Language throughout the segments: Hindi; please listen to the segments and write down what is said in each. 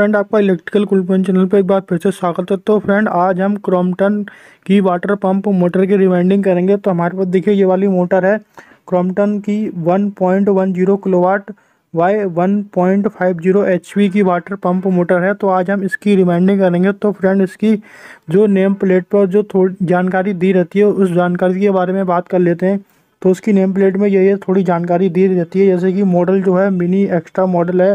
फ्रेंड आपका इलेक्ट्रिकल कुलपन चैनल पर एक बार फिर से स्वागत है तो फ्रेंड आज हम क्रोमटन की वाटर पंप मोटर की रिवाइंडिंग करेंगे तो हमारे पास देखिए ये वाली मोटर है क्रोमटन की 1.10 किलोवाट वाई एच एचपी की वाटर पंप मोटर है तो आज हम इसकी रिमाइंडिंग करेंगे तो फ्रेंड इसकी जो नेम प्लेट पर जो थोड़ी जानकारी दी रहती है उस जानकारी के बारे में बात कर लेते हैं तो उसकी नेम प्लेट में ये थोड़ी जानकारी दी रहती है जैसे कि मॉडल जो है मिनी एक्स्ट्रा मॉडल है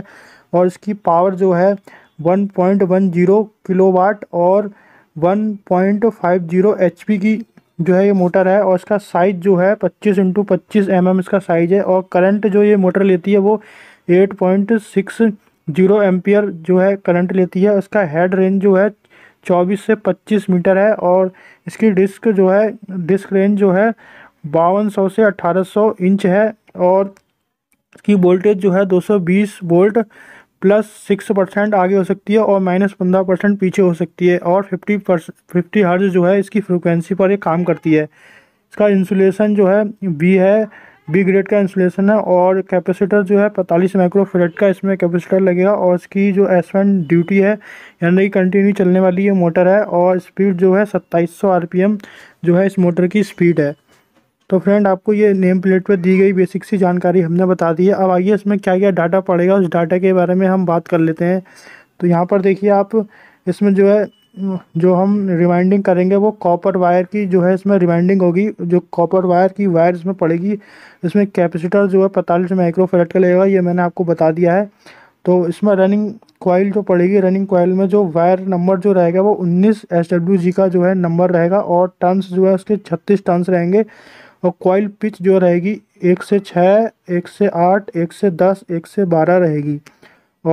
और इसकी पावर जो है 1.10 किलोवाट और 1.50 एचपी की जो है ये मोटर है और इसका साइज जो है 25 इंटू पच्चीस एम इसका साइज है और करंट जो ये मोटर लेती है वो 8.60 पॉइंट जो है करंट लेती है इसका हेड रेंज जो है 24 से 25 मीटर है और इसकी डिस्क जो है डिस्क रेंज जो है बावन से 1800 इंच है और इसकी वोल्टेज जो है 220 वोल्ट प्लस सिक्स परसेंट आगे हो सकती है और माइनस पंद्रह परसेंट पीछे हो सकती है और फिफ्टी परसेंट फिफ्टी हर्ज जो है इसकी फ्रिक्वेंसी पर ये काम करती है इसका इंसुलेशन जो है बी है बी ग्रेड का इंसुलेशन है और कैपेसिटर जो है पैंतालीस माइक्रोफेरेट का इसमें कैपेसिटर लगेगा और इसकी जो एस वन ड्यूटी है यानी कि कंटिन्यू चलने वाली ये मोटर है और स्पीड जो है सत्ताईस सौ एम जो है इस मोटर की स्पीड है तो फ्रेंड आपको ये नेम प्लेट पर दी गई बेसिक सी जानकारी हमने बता दी है अब आइए इसमें क्या क्या डाटा पड़ेगा उस डाटा के बारे में हम बात कर लेते हैं तो यहाँ पर देखिए आप इसमें जो है जो हम रिमाइंडिंग करेंगे वो कॉपर वायर की जो है इसमें रिमाइंडिंग होगी जो कॉपर वायर की वायर इसमें पड़ेगी इसमें कैपेसिटर जो है पैंतालीस माइक्रोफेरेट का लेगा ये मैंने आपको बता दिया है तो इसमें रनिंग कॉयल जो पड़ेगी रनिंग कॉयल में जो वायर नंबर जो रहेगा वो 19 एस का जो है नंबर रहेगा और टन्स जो है उसके 36 टन्स रहेंगे और कॉइल पिच जो रहेगी एक से छः एक से आठ एक से दस एक से बारह रहेगी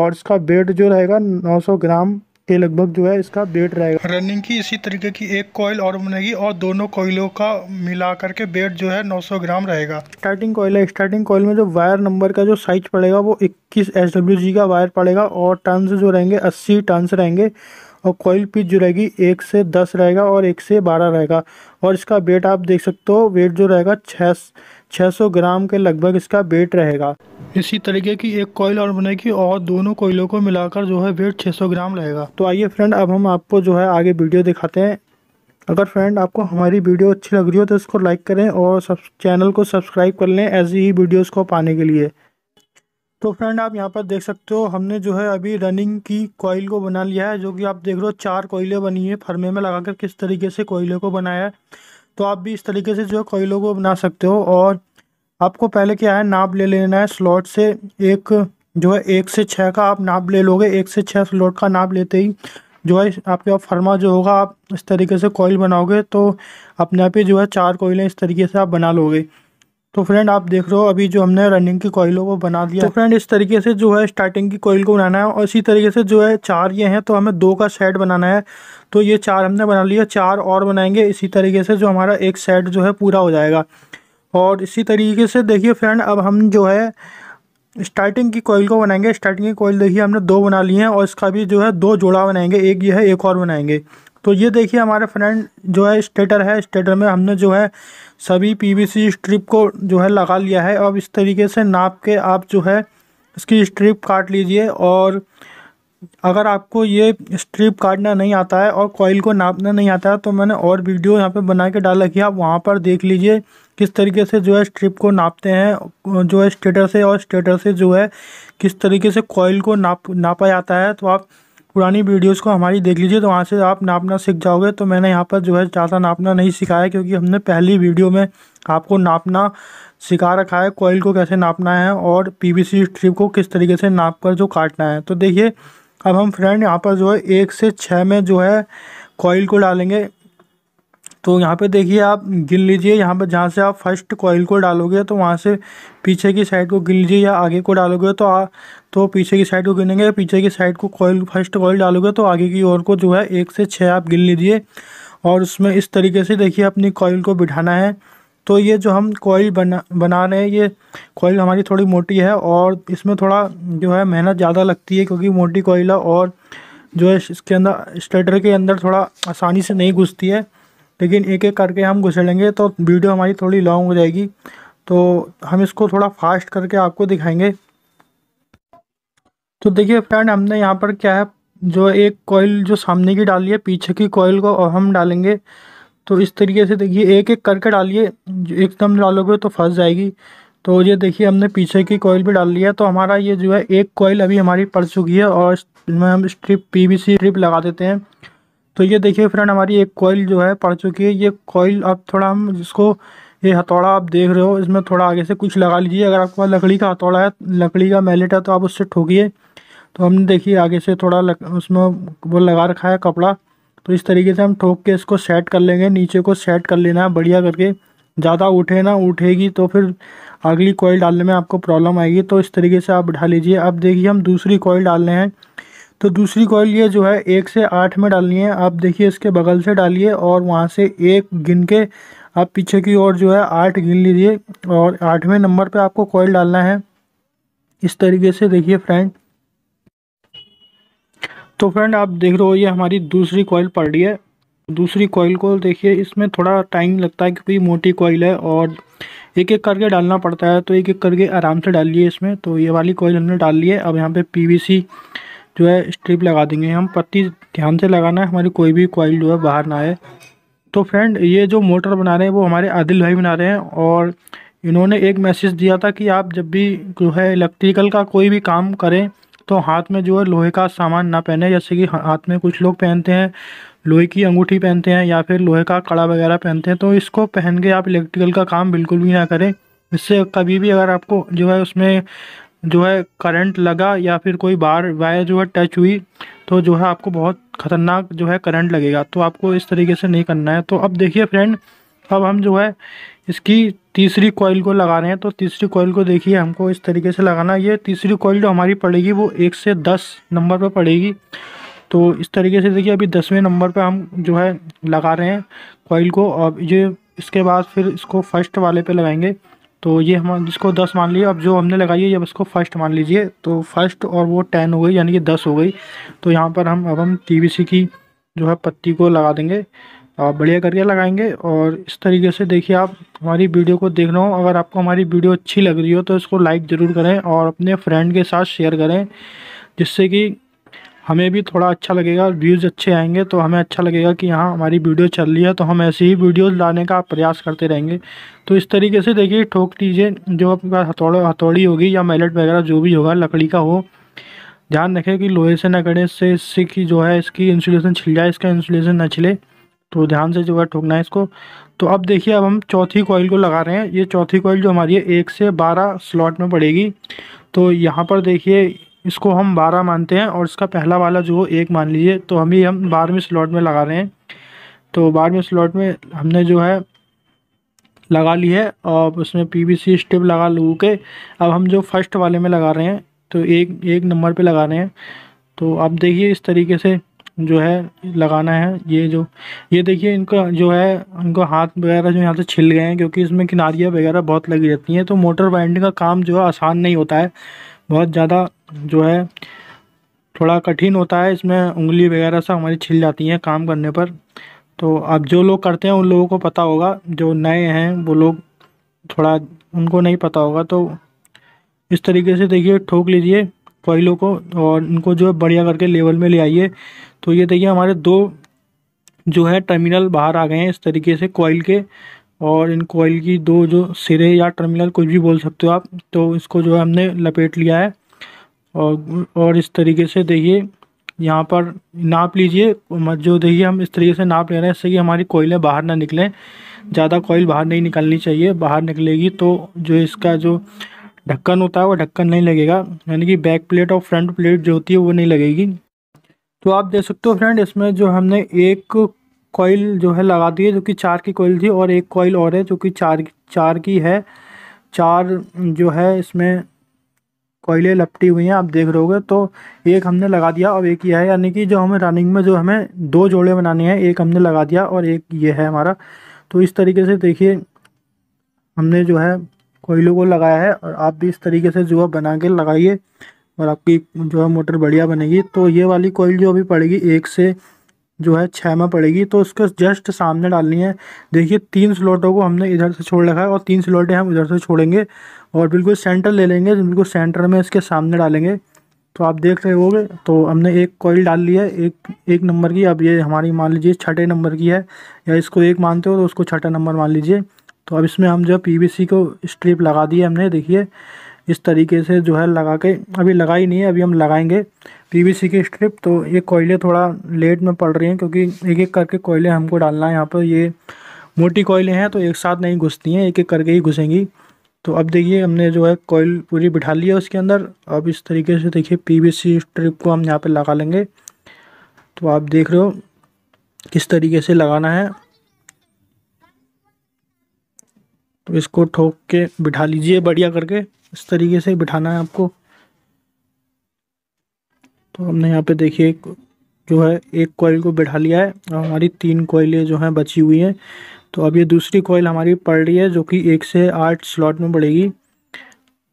और इसका वेट जो रहेगा 900 ग्राम के लगभग जो है इसका वेट रहेगा रनिंग की इसी तरीके की एक कॉइल और बनेगी और दोनों कोयलों का मिला करके वेट जो है 900 ग्राम रहेगा स्टार्टिंग कोयल है स्टार्टिंग कोयल में जो वायर नंबर का जो साइज पड़ेगा वो 21 एस का वायर पड़ेगा और टन जो रहेंगे अस्सी टर्नस रहेंगे और कोयल पिच जो रहेगी एक से दस रहेगा और एक से बारह रहेगा और इसका वेट आप देख सकते हो वेट जो रहेगा छः छः सौ ग्राम के लगभग इसका वेट रहेगा इसी तरीके की एक कोयल और बनेगी और दोनों कोयलों को मिलाकर जो है वेट छः ग्राम रहेगा तो आइए फ्रेंड अब हम आपको जो है आगे वीडियो दिखाते हैं अगर फ्रेंड आपको हमारी वीडियो अच्छी लग रही हो तो इसको लाइक करें और सब चैनल को सब्सक्राइब कर लें ऐसी ही वीडियोज़ को पाने के लिए तो फ्रेंड आप यहाँ पर देख सकते हो हमने जो है अभी रनिंग की कोयल को बना लिया है जो कि आप देख रहे हो चार कोयले बनी है फरमे में लगा कर किस तरीके से कोयले को बनाया है तो आप भी इस तरीके से जो है कोयलों को बना सकते हो और आपको पहले क्या है नाप ले लेना है स्लॉट से एक जो है एक से छः का आप नाप ले लोगे एक से छः स्लॉट का नाप लेते ही जो है आपके आप फरमा जो होगा आप इस तरीके से कोयल बनाओगे तो अपने आप ही जो है चार कोयले इस तरीके से आप बना लोगे तो फ्रेंड आप देख रहे हो अभी जो हमने रनिंग की कॉइलों को बना दिया तो फ्रेंड इस तरीके से जो है स्टार्टिंग की कॉइल को बनाना है और इसी तरीके से जो है चार ये हैं तो हमें दो का सेट बनाना है तो ये चार हमने बना लिया चार और बनाएंगे इसी तरीके से जो हमारा एक सेट जो है पूरा हो जाएगा और इसी तरीके से देखिए फ्रेंड अब हम जो है स्टार्टिंग की कॉइल को बनाएंगे स्टार्टिंग की कॉइल देखिए हमने दो बना लिए हैं और इसका भी जो है दो जोड़ा बनाएंगे एक ये है एक और बनाएंगे तो ये देखिए हमारे फ्रेंड जो है स्टेटर है स्टेटर में हमने जो है सभी पीवीसी स्ट्रिप को जो है लगा लिया है अब इस तरीके से नाप के आप जो है इसकी स्ट्रिप काट लीजिए और अगर आपको ये स्ट्रिप काटना नहीं आता है और कॉयल को नापना नहीं आता है तो मैंने और वीडियो यहाँ पे बना के डाला कि आप वहाँ पर देख लीजिए किस तरीके से जो है स्ट्रिप को नापते हैं जो है स्टेटर से और स्टेटर से जो है किस तरीके से कॉइल को नाप नापा जाता है तो आप पुरानी वीडियोस को हमारी देख लीजिए तो वहाँ से आप नापना सीख जाओगे तो मैंने यहाँ पर जो है ज़्यादा नापना नहीं सिखाया क्योंकि हमने पहली वीडियो में आपको नापना सिखा रखा है कोयल को कैसे नापना है और पीवीसी स्ट्रिप को किस तरीके से नाप कर जो काटना है तो देखिए अब हम फ्रेंड यहाँ पर जो है एक से छः में जो है कोयल को डालेंगे तो यहाँ पे देखिए आप गिन लीजिए यहाँ पर जहाँ से आप फर्स्ट कॉइल को डालोगे तो वहाँ से पीछे की साइड को गिन लीजिए या आगे को डालोगे तो आ, तो पीछे की साइड को गिनेंगे पीछे की साइड को कॉइल फर्स्ट कॉइल डालोगे तो आगे की ओर को जो है एक से छः आप गिन लीजिए और उसमें इस तरीके से देखिए अपनी कॉइल को बिठाना है तो ये जो हम कॉइल बना बना रहे हैं ये कॉइल हमारी थोड़ी मोटी है और इसमें थोड़ा जो है मेहनत ज़्यादा लगती है क्योंकि मोटी कॉइल है और जो है इसके अंदर स्टेटर के अंदर थोड़ा आसानी से नहीं घुसती है लेकिन एक एक करके हम लेंगे तो वीडियो हमारी थोड़ी लॉन्ग हो जाएगी तो हम इसको थोड़ा फास्ट करके आपको दिखाएंगे तो देखिए फ्रेंड हमने यहाँ पर क्या है जो एक कॉइल जो सामने की डाली है पीछे की कॉइल को और हम डालेंगे तो इस तरीके से देखिए एक एक करके डालिए एकदम डालोगे तो फंस जाएगी तो ये देखिए हमने पीछे की कॉइल भी डाल लिया है तो हमारा ये जो है एक कॉइल अभी हमारी पड़ चुकी है और इसमें हम स्ट्रिप पीवीसी स्ट्रिप लगा देते हैं तो ये देखिए फ्रेंड हमारी एक कॉयल जो है पड़ चुकी है ये कॉयल अब थोड़ा हम जिसको ये हथौड़ा आप देख रहे हो इसमें थोड़ा आगे से कुछ लगा लीजिए अगर आपके पास लकड़ी का हथौड़ा है लकड़ी का मैलेट है तो आप उससे ठोकिए तो हमने देखिए आगे से थोड़ा लग, उसमें वो लगा रखा है कपड़ा तो इस तरीके से हम ठोक के इसको सेट कर लेंगे नीचे को सेट कर लेना है बढ़िया करके ज़्यादा उठे ना उठेगी तो फिर अगली कॉयल डालने में आपको प्रॉब्लम आएगी तो इस तरीके से आप उठा लीजिए अब देखिए हम दूसरी कोयल डाल रहे हैं तो दूसरी कॉइल ये जो है एक से आठ में डालनी है आप देखिए इसके बगल से डालिए और वहाँ से एक गिन के आप पीछे की ओर जो है आठ गिन लीजिए और आठवें नंबर पे आपको कॉयल डालना है इस तरीके से देखिए फ्रेंड तो फ्रेंड आप देख रहे हो ये हमारी दूसरी कॉइल पड़ रही है दूसरी कॉइल को देखिए इसमें थोड़ा टाइम लगता है क्योंकि मोटी कॉइल है और एक एक करके डालना पड़ता है तो एक एक करके आराम से डालिए इसमें तो ये वाली कॉयल हमने डाल ली है अब यहाँ पे पीवीसी जो है स्ट्रिप लगा देंगे हम पत्ती ध्यान से लगाना है हमारी कोई भी कॉइल जो है बाहर ना आए तो फ्रेंड ये जो मोटर बना रहे हैं वो हमारे आदिल भाई बना रहे हैं और इन्होंने एक मैसेज दिया था कि आप जब भी जो है इलेक्ट्रिकल का कोई भी काम करें तो हाथ में जो है लोहे का सामान ना पहने जैसे कि हाथ में कुछ लोग पहनते हैं लोहे की अंगूठी पहनते हैं या फिर लोहे का कड़ा वगैरह पहनते हैं तो इसको पहन के आप इलेक्ट्रिकल का काम बिल्कुल भी ना करें इससे कभी भी अगर आपको जो है उसमें जो है करंट लगा या फिर कोई बार वायर जो है टच हुई तो जो है आपको बहुत ख़तरनाक जो है करंट लगेगा तो आपको इस तरीके से नहीं करना है तो अब देखिए फ्रेंड अब हम जो है इसकी तीसरी कॉइल को लगा रहे हैं तो तीसरी कॉइल को देखिए हमको इस तरीके से लगाना ये तीसरी कॉइल जो हमारी पड़ेगी वो एक से दस नंबर पर पड़ेगी तो इस तरीके से देखिए अभी दसवें नंबर पर हम जो है लगा रहे हैं कॉइल को और ये इसके बाद फिर इसको फर्स्ट वाले पर लगाएंगे तो ये हम इसको दस मान लिए अब जो हमने लगाई है अब इसको फर्स्ट मान लीजिए तो फर्स्ट और वो टेन हो गई यानी कि दस हो गई तो यहाँ पर हम अब हम टी की जो है पत्ती को लगा देंगे आप बढ़िया करके लगाएंगे और इस तरीके से देखिए आप हमारी वीडियो को देख रहे हो अगर आपको हमारी वीडियो अच्छी लग रही हो तो इसको लाइक ज़रूर करें और अपने फ्रेंड के साथ शेयर करें जिससे कि हमें भी थोड़ा अच्छा लगेगा व्यूज़ अच्छे आएंगे तो हमें अच्छा लगेगा कि हाँ हमारी वीडियो चल रही है तो हम ऐसे ही वीडियोज़ लाने का प्रयास करते रहेंगे तो इस तरीके से देखिए ठोक चीज़ें जो आपके पास हथौड़ा हथौड़ी होगी या मैलेट वगैरह जो भी होगा लकड़ी का हो ध्यान रखें कि लोहे से न गड़े इससे इससे कि जो है इसकी इंसुलेशन छिल जाए इसका इंसुलेशन न छिले तो ध्यान से जो है ठोकना है इसको तो अब देखिए अब हम चौथी कॉइल को लगा रहे हैं ये चौथी कॉइल जो हमारी है एक से बारह स्लॉट में पड़ेगी तो यहाँ पर देखिए इसको हम बारह मानते हैं और इसका पहला वाला जो एक मान लीजिए तो हम ही हम बारहवें स्लॉट में लगा रहे हैं तो बारहवें स्लॉट में हमने जो है लगा ली है और उसमें पीवीसी स्टेप लगा लू के अब हम जो फर्स्ट वाले में लगा रहे हैं तो एक एक नंबर पे लगा रहे हैं तो आप देखिए इस तरीके से जो है लगाना है ये जो ये देखिए इनका जो है इनको हाथ वगैरह जो यहाँ से छिल गए हैं क्योंकि इसमें किनारियाँ वगैरह बहुत लगी रहती हैं तो मोटर बाइंडिंग का काम जो है आसान नहीं होता है बहुत ज़्यादा जो है थोड़ा कठिन होता है इसमें उंगली वगैरह सब हमारी छिल जाती हैं काम करने पर तो अब जो लोग करते हैं उन लोगों को पता होगा जो नए हैं वो लोग थोड़ा उनको नहीं पता होगा तो इस तरीके से देखिए ठोक लीजिए कोयलों को और इनको जो है बढ़िया करके लेवल में ले आइए तो ये देखिए हमारे दो जो है टर्मिनल बाहर आ गए हैं इस तरीके से कोयल के और इन कोयल की दो जो सिरे या टर्मिनल कुछ भी बोल सकते हो आप तो इसको जो है हमने लपेट लिया है और और इस तरीके से देखिए यहाँ पर नाप लीजिए जो देखिए हम इस तरीके से नाप ले रहे हैं इससे कि हमारी कोयलें बाहर ना निकलें ज़्यादा कोयल बाहर नहीं निकलनी चाहिए बाहर निकलेगी तो जो इसका जो ढक्कन होता है वो ढक्कन नहीं लगेगा यानी कि बैक प्लेट और फ्रंट प्लेट जो होती है वो नहीं लगेगी तो आप देख सकते हो फ्रेंड इसमें जो हमने एक कॉइल जो है लगा दी है जो कि चार की कॉइल थी और एक कॉइल और है जो कि चार चार की है चार जो है इसमें कोयले लपटी हुई हैं आप देख रहे हो तो एक हमने लगा दिया और एक ये है यानी कि जो हमें रनिंग में जो हमें दो जोड़े बनाने हैं एक हमने लगा दिया और एक ये है हमारा तो इस तरीके से देखिए हमने जो है कोयलों को लगाया है और आप भी इस तरीके से जो है बना के लगाइए और आपकी जो है मोटर बढ़िया बनेगी तो ये वाली कोयल जो अभी पड़ेगी एक से जो है छः में पड़ेगी तो उसके जस्ट सामने डालनी है देखिए तीन स्लॉटों को हमने इधर से छोड़ रखा है और तीन स्लॉटें हम इधर से छोड़ेंगे और बिल्कुल सेंटर ले लेंगे बिल्कुल सेंटर में इसके सामने डालेंगे तो आप देख रहे होगे तो हमने एक कॉइल डाल ली है एक एक नंबर की अब ये हमारी मान लीजिए छठे नंबर की है या इसको एक मानते हो तो उसको छठा नंबर मान लीजिए तो अब इसमें हम जो है पी को स्ट्रिप लगा दी हमने देखिए इस तरीके से जो है लगा के अभी लगाई नहीं है अभी हम लगाएंगे पीवीसी की स्ट्रिप तो ये कोयले थोड़ा लेट में पड़ रही हैं क्योंकि एक एक करके कोयले हमको डालना है यहाँ पर ये मोटी कोयले हैं तो एक साथ नहीं घुसती हैं एक एक करके ही घुसेंगी तो अब देखिए हमने जो है कोयल पूरी बिठा ली है उसके अंदर अब इस तरीके से देखिए पी स्ट्रिप को हम यहाँ पर लगा लेंगे तो आप देख रहे हो किस तरीके से लगाना है तो इसको ठोक के बिठा लीजिए बढ़िया करके इस तरीके से बिठाना है आपको तो हमने यहाँ पे देखिए जो है एक कॉइल को बिठा लिया है और हमारी तीन कॉइलें जो हैं बची हुई हैं तो अब ये दूसरी कोयल हमारी पड़ रही है जो कि एक से आठ स्लॉट में पड़ेगी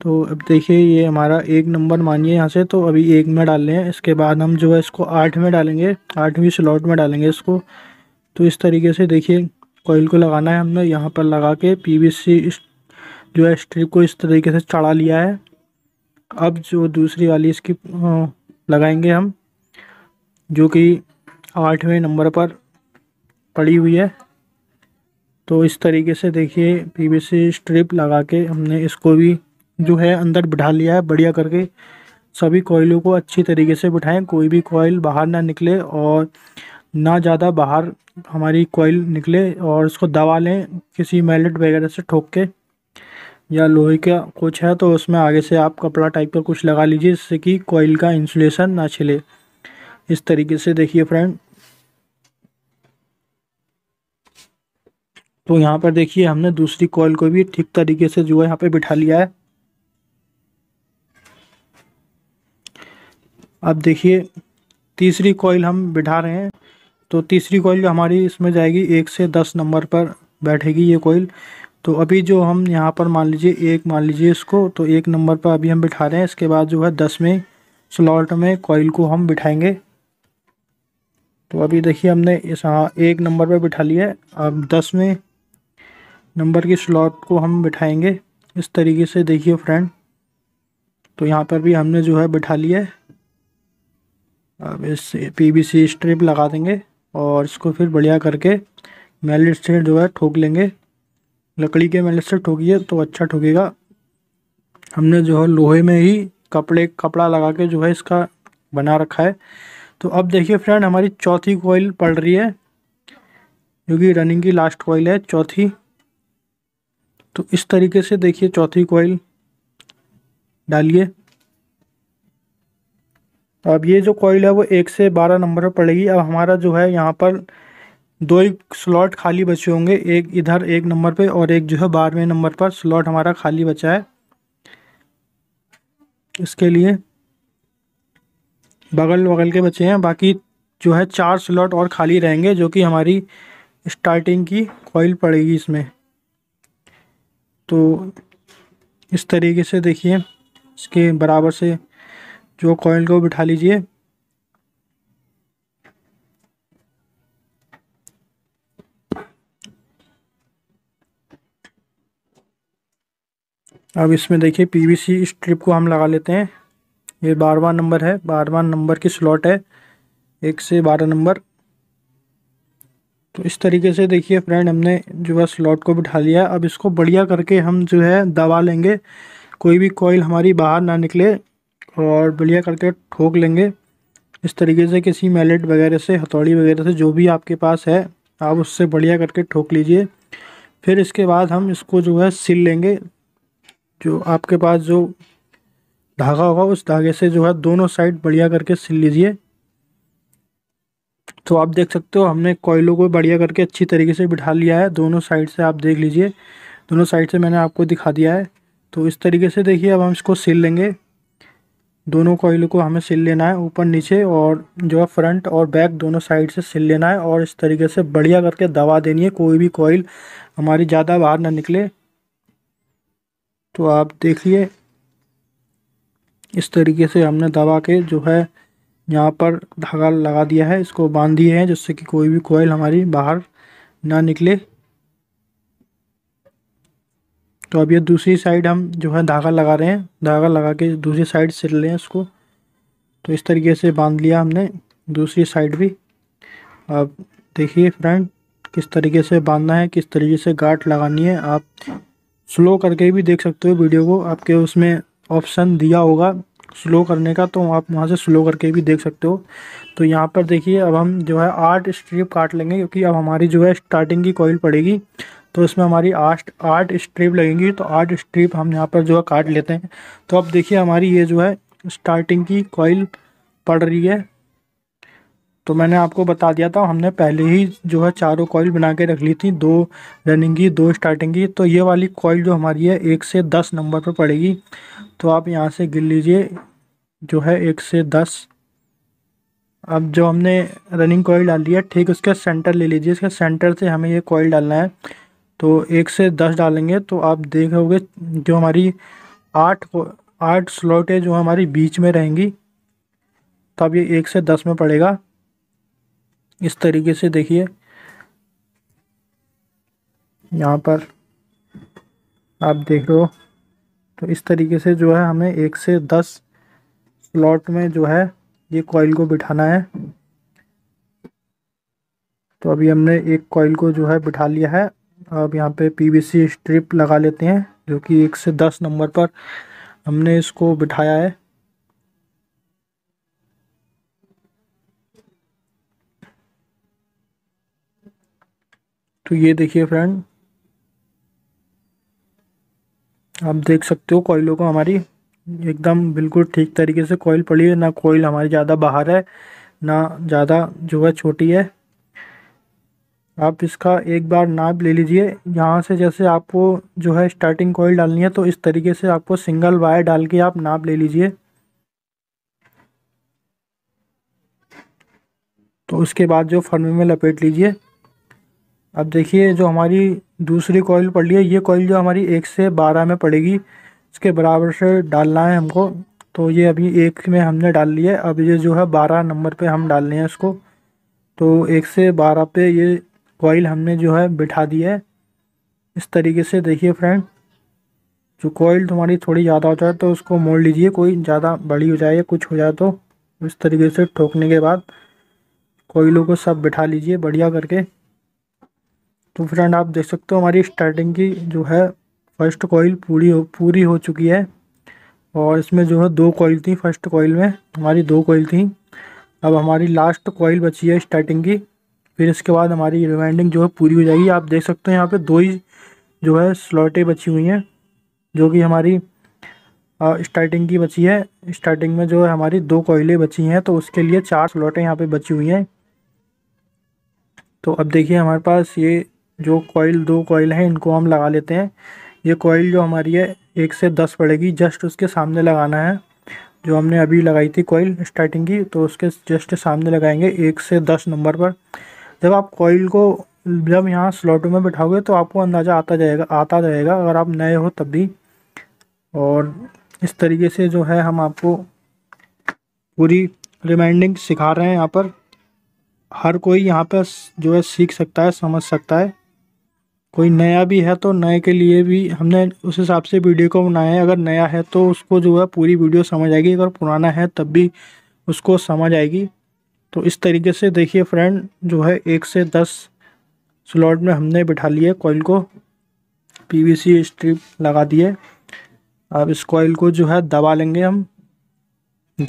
तो अब देखिए ये हमारा एक नंबर मानिए यहाँ से तो अभी एक में डाल लें हैं इसके बाद हम जो है इसको आठ में डालेंगे आठवीं स्लॉट में डालेंगे इसको तो इस तरीके से देखिए कोयल को लगाना है हमने यहाँ पर लगा के पीवीसी जो है स्ट्रिप को इस तरीके से चढ़ा लिया है अब जो दूसरी वाली इसकी लगाएंगे हम जो कि आठवें नंबर पर पड़ी हुई है तो इस तरीके से देखिए पीवीसी स्ट्रिप लगा के हमने इसको भी जो है अंदर बिठा लिया है बढ़िया करके सभी कोयलों को अच्छी तरीके से बिठाएं कोई भी कोयल बाहर ना निकले और ना ज़्यादा बाहर हमारी कोयल निकले और इसको दबा लें किसी मैलेट वगैरह से ठोक के या लोहे का कुछ है तो उसमें आगे से आप कपड़ा टाइप का कुछ लगा लीजिए जिससे कि कोयल का इंसुलेशन ना छिले इस तरीके से देखिए फ्रेंड तो यहाँ पर देखिए हमने दूसरी कॉइल को भी ठीक तरीके से जो है यहाँ पे बिठा लिया है अब देखिए तीसरी कॉइल हम बिठा रहे हैं तो तीसरी कॉइल हमारी इसमें जाएगी एक से दस नंबर पर बैठेगी ये कॉइल तो अभी जो हम यहाँ पर मान लीजिए एक मान लीजिए इसको तो एक नंबर पर अभी हम बिठा रहे हैं इसके बाद जो है दस में स्लॉट में कॉयल को हम बिठाएंगे तो अभी देखिए हमने इस हाँ एक नंबर पर बिठा लिया है अब दस में नंबर की स्लॉट को हम बिठाएंगे इस तरीके से देखिए फ्रेंड तो यहाँ पर भी हमने जो है बिठा लिया है अब इस पीबीसी स्ट्रिप लगा देंगे और इसको फिर बढ़िया करके मेल से जो है ठोक लेंगे लकड़ी के मेल से ठोकी तो अच्छा ठोकेगा हमने जो है लोहे में ही कपड़े कपड़ा लगा के जो है इसका बना रखा है तो अब देखिए फ्रेंड हमारी चौथी कोयल पड़ रही है जो कि रनिंग की लास्ट कोयल है चौथी तो इस तरीके से देखिए चौथी कोयल डालिए अब ये जो कोयल है वो एक से बारह नंबर पर पड़ेगी अब हमारा जो है यहाँ पर दो ही स्लॉट खाली बचे होंगे एक इधर एक नंबर पे और एक जो है बारहवें नंबर पर स्लॉट हमारा खाली बचा है इसके लिए बगल बगल के बचे हैं बाकी जो है चार स्लॉट और खाली रहेंगे जो कि हमारी स्टार्टिंग की कॉइल पड़ेगी इसमें तो इस तरीके से देखिए इसके बराबर से जो कॉइल को बिठा लीजिए अब इसमें देखिए पीवीसी स्ट्रिप को हम लगा लेते हैं ये बारवा नंबर है बारहवा नंबर की स्लॉट है एक से बारह नंबर तो इस तरीके से देखिए फ्रेंड हमने जो है स्लॉट को बिठा लिया अब इसको बढ़िया करके हम जो है दबा लेंगे कोई भी कॉइल हमारी बाहर ना निकले और बढ़िया करके ठोक लेंगे इस तरीके से किसी मैलेट वगैरह से हथौड़ी वगैरह से जो भी आपके पास है आप उससे बढ़िया करके ठोक लीजिए फिर इसके बाद हम इसको जो है सिल लेंगे जो आपके पास जो धागा होगा उस धागे से जो है दोनों साइड बढ़िया करके सिल लीजिए तो आप देख सकते हो हमने कोयलों को बढ़िया करके अच्छी तरीके से बिठा लिया है दोनों साइड से आप देख लीजिए दोनों साइड से मैंने आपको दिखा दिया है तो इस तरीके से देखिए अब हम इसको सिल लेंगे दोनों कोयलों को हमें सिल लेना है ऊपर नीचे और जो है फ्रंट और बैक दोनों साइड से सिल लेना है और इस तरीके से बढ़िया करके दवा देनी है कोई भी कोयल हमारी ज़्यादा बाहर ना निकले तो आप देखिए इस तरीके से हमने दबा के जो है यहाँ पर धागा लगा दिया है इसको बांध दिए हैं जिससे कि कोई भी कोयल हमारी बाहर ना निकले तो अब ये दूसरी साइड हम जो है धागा लगा रहे हैं धागा लगा के दूसरी साइड सिल रहे हैं इसको तो इस तरीके से बांध लिया हमने दूसरी साइड भी अब देखिए फ्रेंड किस तरीके से बांधना है किस तरीके से गाठ लगानी है आप स्लो करके भी देख सकते हो वीडियो को आपके उसमें ऑप्शन दिया होगा स्लो करने का तो आप वहाँ से स्लो करके भी देख सकते हो तो यहाँ पर देखिए अब हम जो है आठ स्ट्रिप काट लेंगे क्योंकि अब हमारी जो है स्टार्टिंग की कॉइल पड़ेगी तो इसमें हमारी आठ आठ स्ट्रिप लगेंगी तो आठ स्ट्रिप हम यहाँ पर जो है काट लेते हैं तो अब देखिए हमारी ये जो है स्टार्टिंग की कॉइल पड़ रही है तो मैंने आपको बता दिया था हमने पहले ही जो है चारों कॉइल बना के रख ली थी दो रनिंग की दो स्टार्टिंग की तो ये वाली कॉइल जो हमारी है एक से दस नंबर पर पड़ेगी तो आप यहाँ से गिन लीजिए जो है एक से दस अब जो हमने रनिंग कॉइल डाल है ठीक उसके सेंटर ले लीजिए इसके सेंटर से हमें ये कॉइल डालना है तो एक से दस डालेंगे तो आप देखोगे जो हमारी आठ आठ स्लॉटें जो हमारी बीच में रहेंगी तब ये एक से दस में पड़ेगा इस तरीके से देखिए यहाँ पर आप देख रहे हो तो इस तरीके से जो है हमें एक से दस स्लॉट में जो है ये कॉइल को बिठाना है तो अभी हमने एक कॉइल को जो है बिठा लिया है अब यहाँ पे पीवीसी स्ट्रिप लगा लेते हैं जो कि एक से दस नंबर पर हमने इसको बिठाया है तो ये देखिए फ्रेंड आप देख सकते हो कॉइलों को हमारी एकदम बिल्कुल ठीक तरीके से कॉइल पड़ी है ना कॉइल हमारी ज़्यादा बाहर है ना ज़्यादा जो है छोटी है आप इसका एक बार नाप ले लीजिए यहाँ से जैसे आपको जो है स्टार्टिंग कॉइल डालनी है तो इस तरीके से आपको सिंगल वायर डाल के आप नाप ले लीजिए तो उसके बाद जो फर्मे में लपेट लीजिए अब देखिए जो हमारी दूसरी कॉइल पड़ रही है ये कॉइल जो हमारी एक से बारह में पड़ेगी इसके बराबर से डालना है हमको तो ये अभी एक में हमने डाल लिया है अब ये जो है बारह नंबर पे हम डालने हैं इसको तो एक से बारह पे ये कॉइल हमने जो है बिठा दिया है इस तरीके से देखिए फ्रेंड जो कॉइल तुम्हारी थोड़ी ज़्यादा हो जाए तो उसको मोड़ लीजिए कोई ज़्यादा बड़ी हो जाए या कुछ हो जाए तो इस तरीके से ठोकने के बाद कोयलों को सब बिठा लीजिए बढ़िया करके तो फ्रेंड आप देख सकते हो हमारी स्टार्टिंग की जो है फर्स्ट कॉइल पूरी हो पूरी हो चुकी है और इसमें जो है दो कॉइल थी फर्स्ट कॉइल में हमारी दो कॉइल थी अब हमारी लास्ट कॉइल बची है स्टार्टिंग की फिर इसके बाद हमारी रिमाइंडिंग जो है पूरी हो जाएगी आप देख सकते हो यहाँ पे दो ही जो है स्लॉटें बची हुई हैं जो कि हमारी स्टार्टिंग की बची है स्टार्टिंग में जो है हमारी दो कोयले बची हैं तो उसके लिए चार स्लॉटें यहाँ पर बची हुई हैं तो अब देखिए हमारे पास ये जो कॉइल दो कॉइल हैं इनको हम लगा लेते हैं ये कॉइल जो हमारी है एक से दस पड़ेगी जस्ट उसके सामने लगाना है जो हमने अभी लगाई थी कॉइल स्टार्टिंग की तो उसके जस्ट सामने लगाएंगे एक से दस नंबर पर जब आप कॉइल को जब यहाँ स्लॉटों में बैठाओगे तो आपको अंदाज़ा आता जाएगा आता जाएगा अगर आप नए हो तब भी और इस तरीके से जो है हम आपको पूरी रिमाइंडिंग सिखा रहे हैं यहाँ पर हर कोई यहाँ पर जो है सीख सकता है समझ सकता है कोई नया भी है तो नए के लिए भी हमने उस हिसाब से वीडियो को बनाया है अगर नया है तो उसको जो है पूरी वीडियो समझ आएगी अगर पुराना है तब भी उसको समझ आएगी तो इस तरीके से देखिए फ्रेंड जो है एक से दस स्लॉट में हमने बिठा लिया कॉयल को पीवीसी स्ट्रिप लगा दिए अब इस कॉइल को जो है दबा लेंगे हम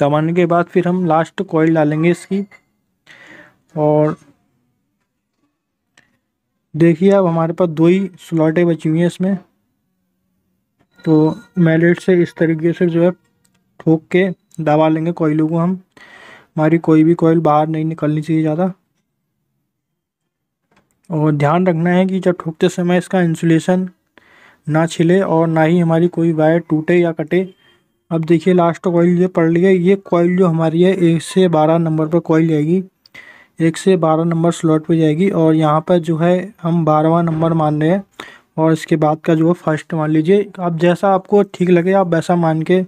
दबाने के बाद फिर हम लास्ट कॉइल डालेंगे इसकी और देखिए अब हमारे पास दो ही स्लॉटें बची हुई हैं इसमें तो मैलेट से इस तरीके से जो है ठोक के दबा लेंगे कोयलों को हम हमारी कोई भी कोयल बाहर नहीं निकलनी चाहिए ज़्यादा और ध्यान रखना है कि जब ठोकते समय इसका इंसुलेशन ना छिले और ना ही हमारी कोई वायर टूटे या कटे अब देखिए लास्ट कोयल जो पड़ लिया ये कोयल जो हमारी है एक से बारह नंबर पर कोयल आएगी एक से बारह नंबर स्लॉट पे जाएगी और यहाँ पर जो है हम बारहवा नंबर मान रहे हैं और इसके बाद का जो है फर्स्ट मान लीजिए आप जैसा आपको ठीक लगे आप वैसा मान के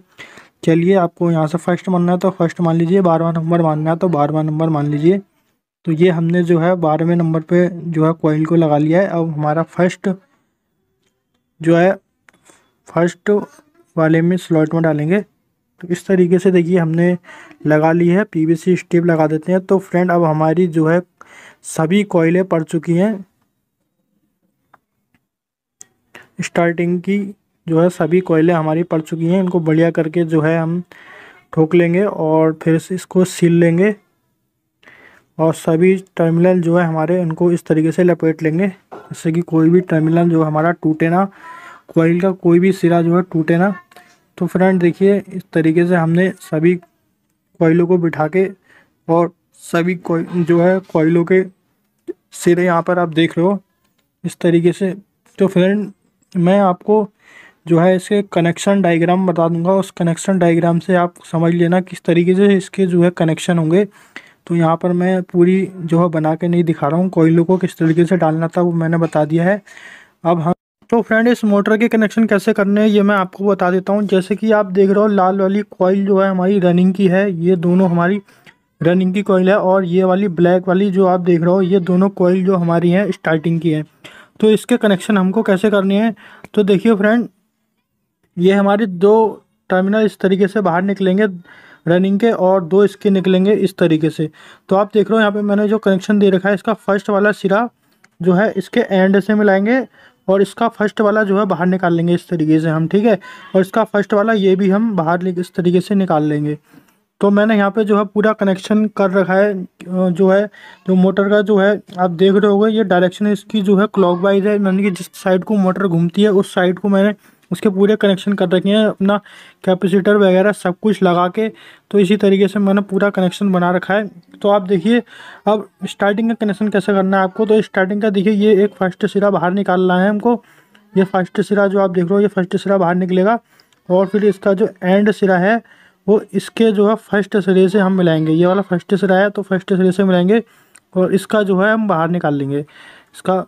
चलिए आपको यहाँ से फर्स्ट मानना है तो फर्स्ट मान लीजिए बारहवा नंबर मानना है तो बारहवा नंबर मान लीजिए तो ये हमने जो है बारहवें नंबर पर जो है कॉइल को लगा लिया है अब हमारा फर्स्ट जो है फर्स्ट वाले में स्लॉट में डालेंगे तो इस तरीके से देखिए हमने लगा ली है पीवीसी स्ट्रिप लगा देते हैं तो फ्रेंड अब हमारी जो है सभी कोयले पड़ चुकी हैं स्टार्टिंग की जो है सभी कोयले हमारी पड़ चुकी हैं इनको बढ़िया करके जो है हम ठोक लेंगे और फिर इसको सील लेंगे और सभी टर्मिनल जो है हमारे उनको इस तरीके से लपेट लेंगे जिससे कि कोई भी टर्मिनल जो हमारा टूटे ना कोयल का कोई भी सिरा जो है टूटे ना तो फ्रेंड देखिए इस तरीके से हमने सभी कोयलों को बिठा के और सभी कोई जो है कोयलों के सिरे यहाँ पर आप देख रहे हो इस तरीके से तो फ्रेंड मैं आपको जो है इसके कनेक्शन डायग्राम बता दूंगा उस कनेक्शन डायग्राम से आप समझ लेना किस तरीके से इसके जो है कनेक्शन होंगे तो यहाँ पर मैं पूरी जो है बना के नहीं दिखा रहा हूँ कोयलों को किस तरीके से डालना था वो मैंने बता दिया है अब हम तो फ्रेंड इस मोटर के कनेक्शन कैसे करने हैं ये मैं आपको बता देता हूँ जैसे कि आप देख रहे हो लाल वाली कॉइल जो है हमारी रनिंग की है ये दोनों हमारी रनिंग की कॉइल है और ये वाली ब्लैक वाली जो आप देख रहे हो ये दोनों कॉइल जो हमारी हैं स्टार्टिंग की है तो इसके कनेक्शन हमको कैसे करने हैं तो देखिए फ्रेंड ये हमारे दो टर्मिनल इस तरीके से बाहर निकलेंगे रनिंग के और दो इसके निकलेंगे इस तरीके से तो आप देख रहे हो यहाँ पे मैंने जो कनेक्शन दे रखा है इसका फर्स्ट वाला सिरा जो है इसके एंड से मिलाएंगे और इसका फर्स्ट वाला जो है बाहर निकाल लेंगे इस तरीके से हम ठीक है और इसका फर्स्ट वाला ये भी हम बाहर इस तरीके से निकाल लेंगे तो मैंने यहाँ पे जो है पूरा कनेक्शन कर रखा है जो है जो मोटर का जो है आप देख रहे होगे ये डायरेक्शन इसकी जो है क्लॉकवाइज है यानी कि जिस साइड को मोटर घूमती है उस साइड को मैंने उसके पूरे कनेक्शन कर रखे हैं अपना कैपेसिटर वगैरह सब कुछ लगा के तो इसी तरीके से मैंने पूरा कनेक्शन बना रखा है तो आप देखिए अब स्टार्टिंग का कनेक्शन कैसे करना है आपको तो स्टार्टिंग का देखिए ये एक फर्स्ट सिरा बाहर निकालना है हमको ये फर्स्ट सिरा जो आप देख रहे हो ये फर्स्ट सिरा बाहर निकलेगा और फिर इसका जो एंड सिरा है वो इसके जो है फर्स्ट सिरे से हम मिलाएंगे ये वाला फर्स्ट सिरा है तो फर्स्ट सिरे से मिलाएंगे और इसका जो है हम बाहर निकाल लेंगे इसका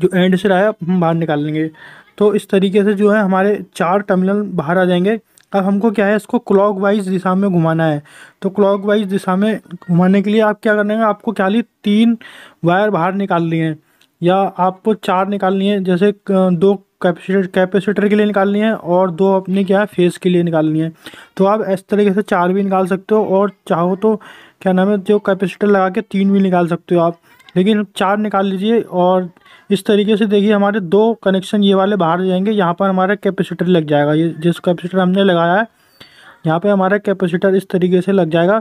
जो एंड सिरा है हम बाहर निकाल लेंगे तो इस तरीके से जो है हमारे चार टर्मिनल बाहर आ जाएंगे अब हमको क्या है इसको क्लॉक वाइज दिशा में घुमाना है तो क्लॉक वाइज दिशा में घुमाने के लिए आप क्या करना आपको क्या ली तीन वायर बाहर निकालनी है या आपको चार निकालनी है जैसे दो कैपेसिटर कैपेसिटर के लिए निकालनी है और दो अपने क्या है फेस के लिए निकालनी है तो आप इस तरीके से चार भी निकाल सकते हो और चाहो तो क्या नाम है जो कैपेसिटर लगा के तीन भी निकाल सकते हो आप लेकिन चार निकाल लीजिए और इस तरीके से देखिए हमारे दो कनेक्शन ये वाले बाहर जाएंगे यहाँ पर हमारा कैपेसिटर लग जाएगा ये जिस कैपेसिटर हमने लगाया है यहाँ पे हमारा कैपेसिटर इस तरीके से लग जाएगा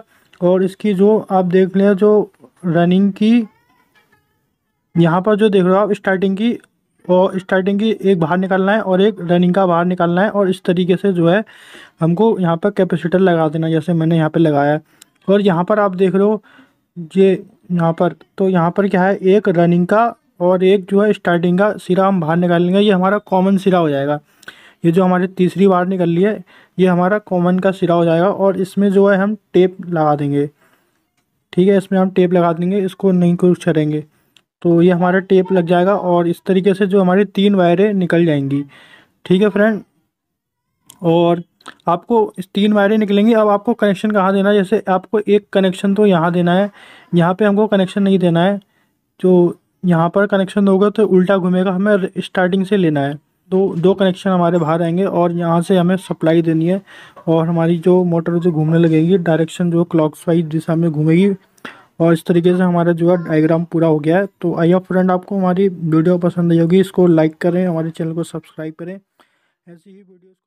और इसकी जो आप देख लें जो रनिंग की यहाँ पर जो देख रहे हो आप स्टार्टिंग की और स्टार्टिंग की एक बाहर निकालना है और एक रनिंग का बाहर निकालना है और इस तरीके से जो है हमको यहाँ पर कैपेसिटर लगा देना जैसे मैंने यहाँ पर लगाया है और यहाँ पर आप देख रहे हो ये यहाँ पर तो यहाँ पर क्या है एक रनिंग का और एक जो है स्टार्टिंग का सिरा हम बाहर निकाल लेंगे ये हमारा कॉमन सिरा हो जाएगा ये जो हमारी तीसरी बार निकल ली है ये हमारा कॉमन का सिरा हो जाएगा और इसमें जो है हम टेप लगा देंगे ठीक है इसमें हम टेप लगा देंगे इसको नहीं कुछ छरेंगे तो ये हमारा टेप लग जाएगा और इस तरीके से जो हमारी तीन वायरें निकल जाएंगी ठीक है फ्रेंड और आपको इस तीन वायरें निकलेंगी अब आपको कनेक्शन कहाँ देना है जैसे आपको एक कनेक्शन तो यहाँ देना है यहाँ पे हमको कनेक्शन नहीं देना है जो यहाँ पर कनेक्शन होगा तो उल्टा घूमेगा हमें स्टार्टिंग से लेना है दो दो कनेक्शन हमारे बाहर आएंगे और यहाँ से हमें सप्लाई देनी है और हमारी जो मोटर जो घूमने लगेगी डायरेक्शन जो क्लॉक वाइज दिशा में घूमेगी और इस तरीके से हमारा जो है डायग्राम पूरा हो गया है तो आई होप फ्रेंड आपको हमारी वीडियो पसंद आई होगी इसको लाइक करें हमारे चैनल को सब्सक्राइब करें ऐसी ही वीडियो